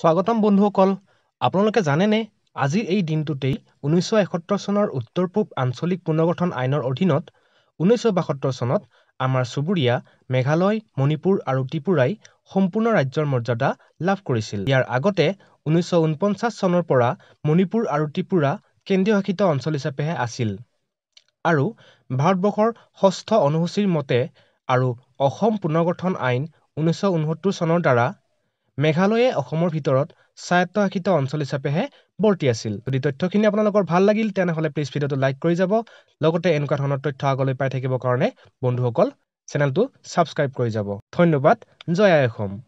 স্বাগতম বন্ধুসকল আপোনালোকে জানেনে আজিৰ এই দিনটোতেই ঊনৈছশ এসত্তৰ চনৰ উত্তৰ পূব আঞ্চলিক পুনৰ্গঠন আইনৰ অধীনত ঊনৈছশ বাসত্তৰ চনত আমাৰ চুবুৰীয়া মেঘালয় মণিপুৰ আৰু ত্ৰিপুৰাই সম্পূৰ্ণ ৰাজ্যৰ মৰ্যাদা লাভ কৰিছিল ইয়াৰ আগতে ঊনৈছশ ঊনপঞ্চাছ চনৰ পৰা মণিপুৰ আৰু ত্ৰিপুৰা কেন্দ্ৰীয় শাসিত অঞ্চল হিচাপেহে আছিল আৰু ভাৰতবৰ্ষৰ ষষ্ঠ অনুসূচীৰ মতে আৰু অসম পুনৰ্গঠন আইন ঊনৈছশ ঊনসত্তৰ চনৰ দ্বাৰা মেঘালয়ে অসমৰ ভিতৰত স্বায়ত্তশাসিত অঞ্চল হিচাপেহে বৰ্তি আছিল যদি তথ্যখিনি আপোনালোকৰ ভাল লাগিল তেনেহ'লে প্লিজ ভিডিঅ'টো লাইক কৰি যাব লগতে এনেকুৱা ধৰণৰ তথ্য আগলৈ পাই থাকিবৰ কাৰণে বন্ধুসকল চেনেলটো ছাবস্ক্ৰাইব কৰি যাব ধন্যবাদ জয় আই অসম